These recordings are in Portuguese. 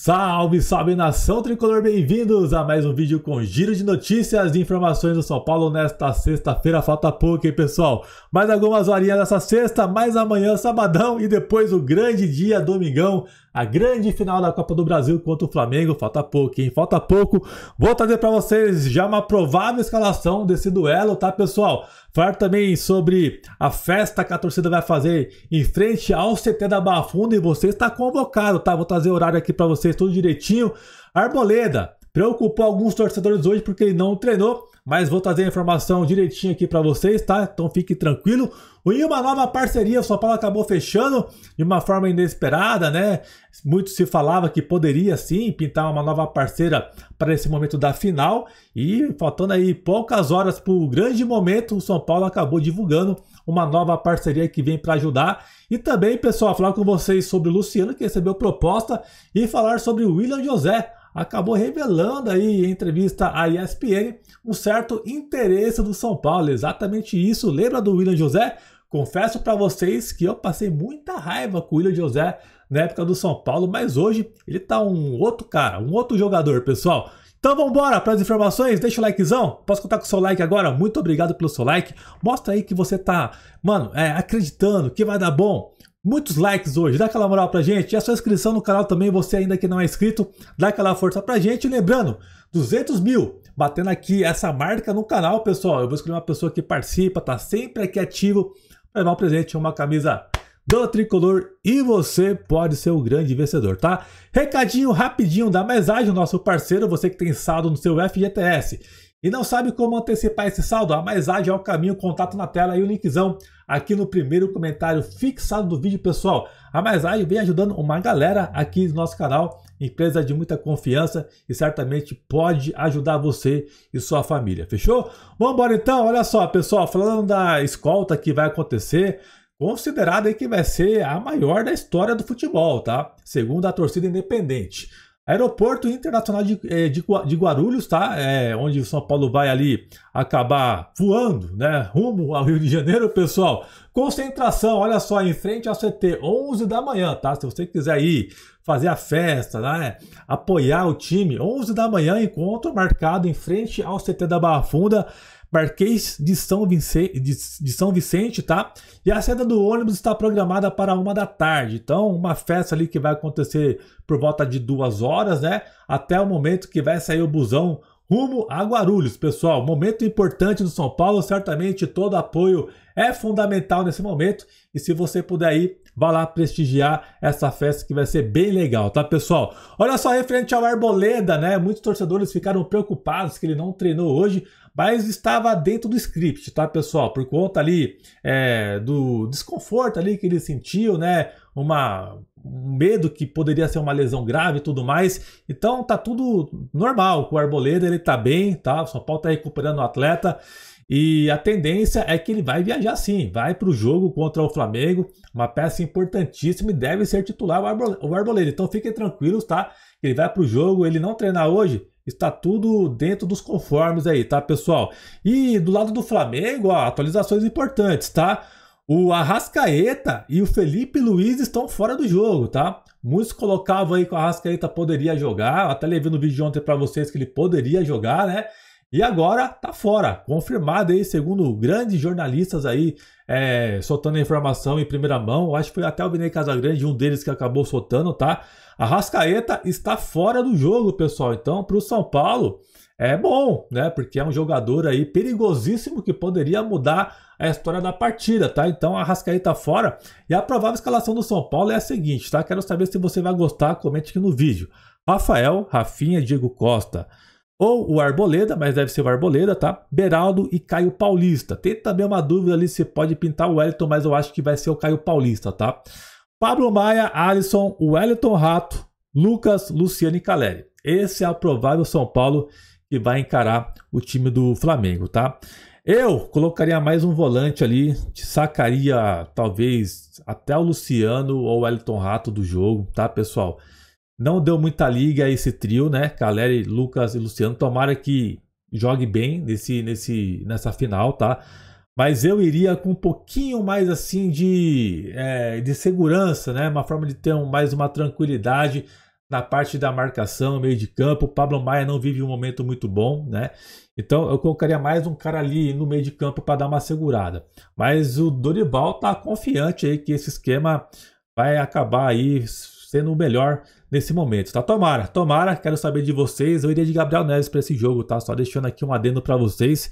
Salve, salve nação tricolor, bem-vindos a mais um vídeo com giro de notícias e informações do São Paulo nesta sexta-feira. Falta pouco, hein, pessoal? Mais algumas horinhas nessa sexta, mais amanhã, sabadão e depois o grande dia domingão a grande final da Copa do Brasil contra o Flamengo. Falta pouco, hein? Falta pouco. Vou trazer para vocês já uma provável escalação desse duelo, tá, pessoal? Falar também sobre a festa que a torcida vai fazer em frente ao CT da Barra Funda e você está convocado, tá? Vou trazer o horário aqui para vocês tudo direitinho. Arboleda, Preocupou alguns torcedores hoje porque ele não treinou, mas vou trazer a informação direitinho aqui para vocês, tá? Então fique tranquilo. E é uma nova parceria, o São Paulo acabou fechando de uma forma inesperada, né? Muito se falava que poderia sim pintar uma nova parceira para esse momento da final. E faltando aí poucas horas para o grande momento, o São Paulo acabou divulgando uma nova parceria que vem para ajudar. E também, pessoal, falar com vocês sobre o Luciano, que recebeu proposta, e falar sobre o William José acabou revelando aí em entrevista à ESPN um certo interesse do São Paulo. Exatamente isso. Lembra do William José? Confesso para vocês que eu passei muita raiva com o William José na época do São Paulo, mas hoje ele tá um outro cara, um outro jogador, pessoal. Então vamos embora para as informações, deixa o likezão. Posso contar com o seu like agora? Muito obrigado pelo seu like. Mostra aí que você tá, mano, é, acreditando que vai dar bom muitos likes hoje. Dá aquela moral pra gente. E a sua inscrição no canal também, você ainda que não é inscrito, dá aquela força pra gente. E lembrando, 200 mil, batendo aqui essa marca no canal, pessoal. Eu vou escolher uma pessoa que participa, tá sempre aqui ativo, pra levar um presente, uma camisa do Tricolor e você pode ser o grande vencedor, tá? Recadinho rapidinho da o nosso parceiro, você que tem saldo no seu FGTS e não sabe como antecipar esse saldo? A mais ágil é o caminho, contato na tela e o linkzão aqui no primeiro comentário fixado do vídeo, pessoal. A mais ágil vem ajudando uma galera aqui no nosso canal, empresa de muita confiança e certamente pode ajudar você e sua família, fechou? Vamos embora então, olha só, pessoal, falando da escolta que vai acontecer, considerada que vai ser a maior da história do futebol, tá? Segundo a torcida independente. Aeroporto Internacional de, eh, de, de Guarulhos, tá? É, onde o São Paulo vai ali acabar voando, né? Rumo ao Rio de Janeiro, pessoal. Concentração, olha só, em frente ao CT, 11 da manhã, tá? Se você quiser ir fazer a festa, né? Apoiar o time, 11 da manhã, encontro marcado em frente ao CT da Barra Funda. Marquês de São, Vicente, de, São Vicente, tá? E a saída do ônibus está programada para uma da tarde. Então, uma festa ali que vai acontecer por volta de duas horas, né? Até o momento que vai sair o busão rumo a Guarulhos, pessoal. Momento importante do São Paulo, certamente todo apoio é fundamental nesse momento. E se você puder ir, vá lá prestigiar essa festa que vai ser bem legal, tá, pessoal? Olha só, referente ao Arboleda, né? Muitos torcedores ficaram preocupados que ele não treinou hoje, mas estava dentro do script, tá, pessoal? Por conta ali é, do desconforto ali que ele sentiu, né? uma um medo que poderia ser uma lesão grave e tudo mais. Então tá tudo normal. O Arboleda ele tá bem, tá? O São Paulo tá recuperando o atleta. E a tendência é que ele vai viajar sim, vai para o jogo contra o Flamengo, uma peça importantíssima e deve ser titular o Arboleda. Então fiquem tranquilos, tá? Ele vai para o jogo, ele não treinar hoje, está tudo dentro dos conformes aí, tá, pessoal? E do lado do Flamengo, ó, atualizações importantes, tá? O Arrascaeta e o Felipe Luiz estão fora do jogo, tá? Muitos colocavam aí que o Arrascaeta poderia jogar, até levei no vídeo ontem para vocês que ele poderia jogar, né? E agora tá fora, confirmado aí, segundo grandes jornalistas aí, é, soltando a informação em primeira mão. acho que foi até o Benê Casagrande, um deles que acabou soltando, tá? Arrascaeta está fora do jogo, pessoal. Então, para o São Paulo, é bom, né? Porque é um jogador aí perigosíssimo que poderia mudar a história da partida, tá? Então a Rascaeta fora. E a provável escalação do São Paulo é a seguinte, tá? Quero saber se você vai gostar, comente aqui no vídeo. Rafael, Rafinha, Diego Costa ou o Arboleda, mas deve ser o Arboleda, tá? Beraldo e Caio Paulista. Tem também uma dúvida ali se pode pintar o Wellington, mas eu acho que vai ser o Caio Paulista, tá? Pablo Maia, Alisson, Wellington Rato, Lucas, Luciano e Caleri. Esse é o provável São Paulo que vai encarar o time do Flamengo, tá? Eu colocaria mais um volante ali, sacaria talvez até o Luciano ou o Elton Rato do jogo, tá, pessoal? Não deu muita liga a esse trio, né? Caleri, Lucas e Luciano. Tomara que jogue bem nesse, nesse, nessa final, tá? Mas eu iria com um pouquinho mais assim de, é, de segurança, né? Uma forma de ter um, mais uma tranquilidade na parte da marcação, meio de campo. O Pablo Maia não vive um momento muito bom, né? Então eu colocaria mais um cara ali no meio de campo para dar uma segurada. Mas o Dorival tá confiante aí que esse esquema vai acabar aí sendo o melhor nesse momento, tá? Tomara, tomara, quero saber de vocês. Eu iria de Gabriel Neves para esse jogo, tá? Só deixando aqui um adendo para vocês.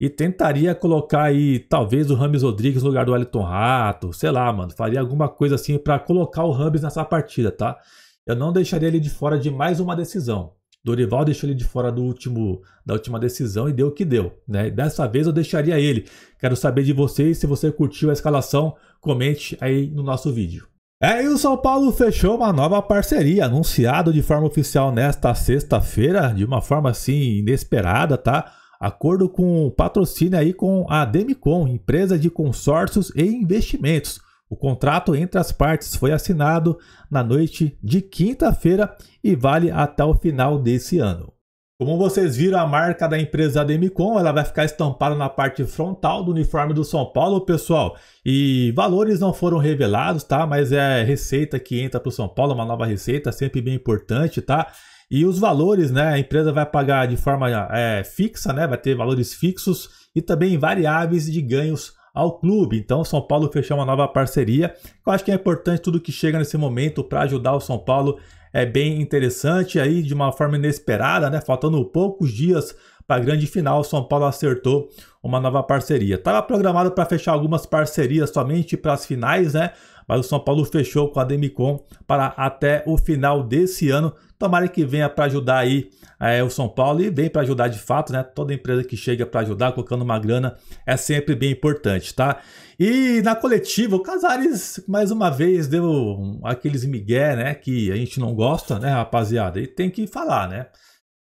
E tentaria colocar aí, talvez, o Rames Rodrigues no lugar do Wellington Rato, sei lá, mano. Faria alguma coisa assim para colocar o Rames nessa partida, tá? eu não deixaria ele de fora de mais uma decisão. Dorival deixou ele de fora do último, da última decisão e deu o que deu. Né? Dessa vez eu deixaria ele. Quero saber de vocês. Se você curtiu a escalação, comente aí no nosso vídeo. É, e o São Paulo fechou uma nova parceria, anunciado de forma oficial nesta sexta-feira, de uma forma assim inesperada, tá? Acordo com patrocínio aí com a Demicon, empresa de consórcios e investimentos. O contrato entre as partes foi assinado na noite de quinta-feira e vale até o final desse ano. Como vocês viram, a marca da empresa Demicon ela vai ficar estampada na parte frontal do uniforme do São Paulo, pessoal. E valores não foram revelados, tá? Mas é receita que entra para o São Paulo, uma nova receita, sempre bem importante, tá? E os valores, né? A empresa vai pagar de forma é, fixa, né? Vai ter valores fixos e também variáveis de ganhos ao clube. Então, o São Paulo fechou uma nova parceria. Eu acho que é importante tudo que chega nesse momento para ajudar o São Paulo. É bem interessante aí, de uma forma inesperada, né? Faltando poucos dias para a grande final, o São Paulo acertou uma nova parceria. Estava programado para fechar algumas parcerias somente para as finais, né? mas o São Paulo fechou com a Demicon para até o final desse ano. Tomara que venha para ajudar aí é, o São Paulo e vem para ajudar de fato, né? Toda empresa que chega para ajudar, colocando uma grana, é sempre bem importante, tá? E na coletiva, o Casares, mais uma vez, deu aqueles migué, né? Que a gente não gosta, né, rapaziada? E tem que falar, né?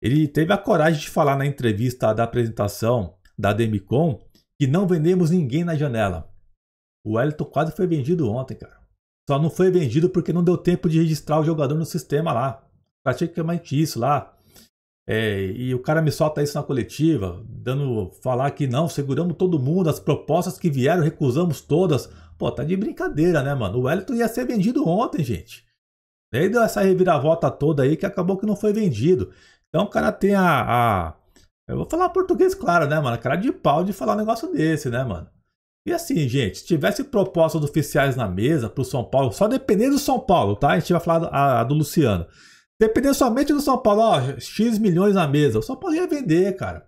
Ele teve a coragem de falar na entrevista da apresentação da Demicon que não vendemos ninguém na janela. O Wellington quase foi vendido ontem, cara. Só não foi vendido porque não deu tempo de registrar o jogador no sistema lá. Praticamente tá, isso lá. É, e o cara me solta isso na coletiva, dando falar que não, seguramos todo mundo, as propostas que vieram recusamos todas. Pô, tá de brincadeira, né, mano? O Wellington ia ser vendido ontem, gente. Daí deu essa reviravolta toda aí que acabou que não foi vendido. Então o cara tem a. a... Eu vou falar português, claro, né, mano? Cara de pau de falar um negócio desse, né, mano? E assim, gente, se tivesse propostas oficiais na mesa para o São Paulo, só dependendo do São Paulo, tá? A gente vai falar a, a do Luciano. dependendo somente do São Paulo, ó, X milhões na mesa. O São Paulo ia vender, cara.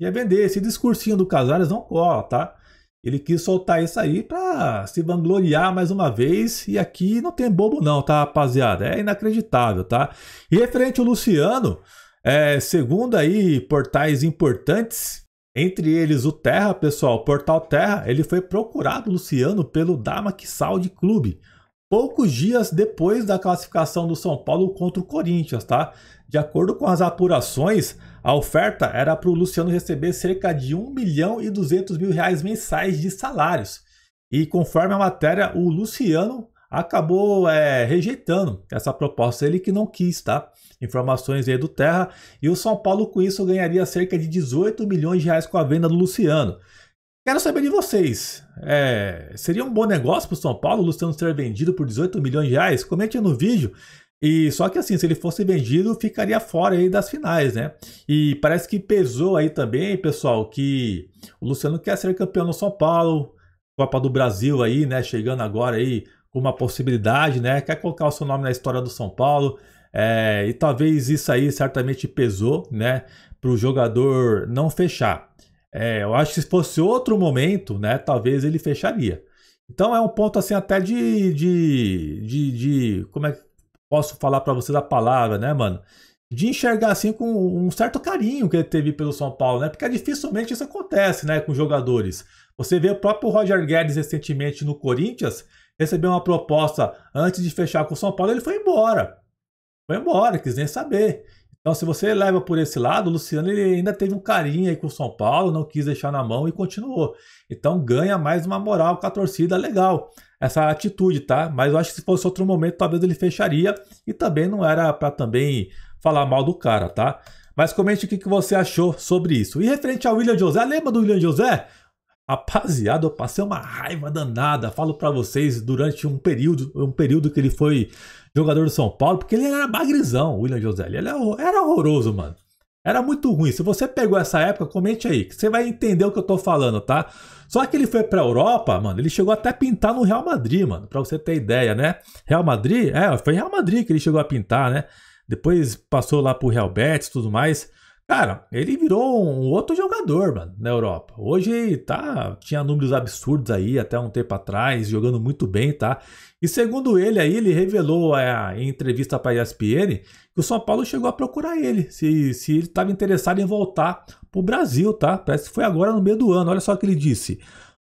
Ia vender. Esse discursinho do Casares não cola, tá? Ele quis soltar isso aí para se vangloriar mais uma vez. E aqui não tem bobo, não, tá, rapaziada? É inacreditável, tá? E referente ao Luciano, é, segundo aí portais importantes, entre eles o Terra, pessoal, Portal Terra, ele foi procurado, Luciano, pelo Dama Saudi Clube, poucos dias depois da classificação do São Paulo contra o Corinthians, tá? De acordo com as apurações, a oferta era para o Luciano receber cerca de 1 milhão e 200 mil reais mensais de salários. E conforme a matéria, o Luciano acabou é, rejeitando essa proposta, ele que não quis, tá? Informações aí do Terra. E o São Paulo, com isso, ganharia cerca de 18 milhões de reais com a venda do Luciano. Quero saber de vocês. É, seria um bom negócio para o São Paulo o Luciano ser vendido por 18 milhões de reais? Comente no vídeo. E só que assim, se ele fosse vendido, ficaria fora aí das finais, né? E parece que pesou aí também, pessoal, que o Luciano quer ser campeão no São Paulo, Copa do Brasil aí, né? Chegando agora aí uma possibilidade, né? Quer colocar o seu nome na história do São Paulo. É, e talvez isso aí certamente pesou, né? Para o jogador não fechar. É, eu acho que se fosse outro momento, né? Talvez ele fecharia. Então é um ponto assim até de, de, de, de como é que posso falar para vocês a palavra, né, mano? De enxergar assim com um certo carinho que ele teve pelo São Paulo, né? Porque dificilmente isso acontece, né, com jogadores. Você vê o próprio Roger Guedes recentemente no Corinthians, recebeu uma proposta antes de fechar com o São Paulo, ele foi embora. Foi embora, quis nem saber. Então, se você leva por esse lado, o Luciano ele ainda teve um carinho aí com o São Paulo, não quis deixar na mão e continuou. Então, ganha mais uma moral com a torcida, legal. Essa atitude, tá? Mas eu acho que se fosse outro momento, talvez ele fecharia. E também não era para também falar mal do cara, tá? Mas comente o que, que você achou sobre isso. E referente ao William José, lembra do William José? Rapaziada, eu passei uma raiva danada, falo para vocês, durante um período, um período que ele foi jogador do São Paulo, porque ele era bagrizão o William José. Ele era, era horroroso, mano. Era muito ruim. Se você pegou essa época, comente aí, que você vai entender o que eu tô falando, tá? Só que ele foi pra Europa, mano, ele chegou até a pintar no Real Madrid, mano, pra você ter ideia, né? Real Madrid? É, foi Real Madrid que ele chegou a pintar, né? Depois passou lá pro Real Betis e tudo mais. Cara, ele virou um outro jogador, mano, na Europa. Hoje tá, tinha números absurdos aí até um tempo atrás, jogando muito bem, tá? E segundo ele aí, ele revelou é, em entrevista para a ESPN que o São Paulo chegou a procurar ele, se, se ele estava interessado em voltar pro Brasil, tá? Parece que foi agora no meio do ano. Olha só o que ele disse.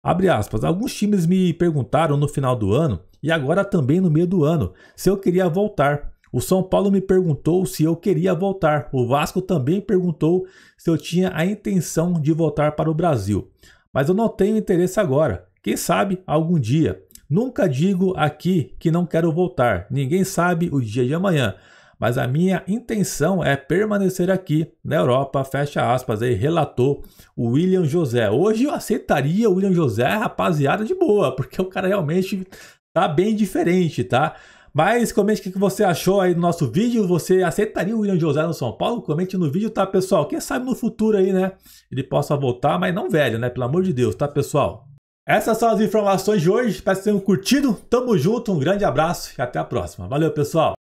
Abre aspas. Alguns times me perguntaram no final do ano e agora também no meio do ano se eu queria voltar. O São Paulo me perguntou se eu queria voltar. O Vasco também perguntou se eu tinha a intenção de voltar para o Brasil. Mas eu não tenho interesse agora. Quem sabe algum dia. Nunca digo aqui que não quero voltar. Ninguém sabe o dia de amanhã. Mas a minha intenção é permanecer aqui na Europa, fecha aspas, aí relatou o William José. Hoje eu aceitaria o William José, rapaziada, de boa, porque o cara realmente tá bem diferente, tá? Mas comente o que você achou aí do nosso vídeo. Você aceitaria o William José no São Paulo? Comente no vídeo, tá, pessoal? Quem sabe no futuro aí, né? Ele possa voltar, mas não velho, né? Pelo amor de Deus, tá, pessoal? Essas são as informações de hoje. Espero que vocês tenham curtido. Tamo junto, um grande abraço e até a próxima. Valeu, pessoal!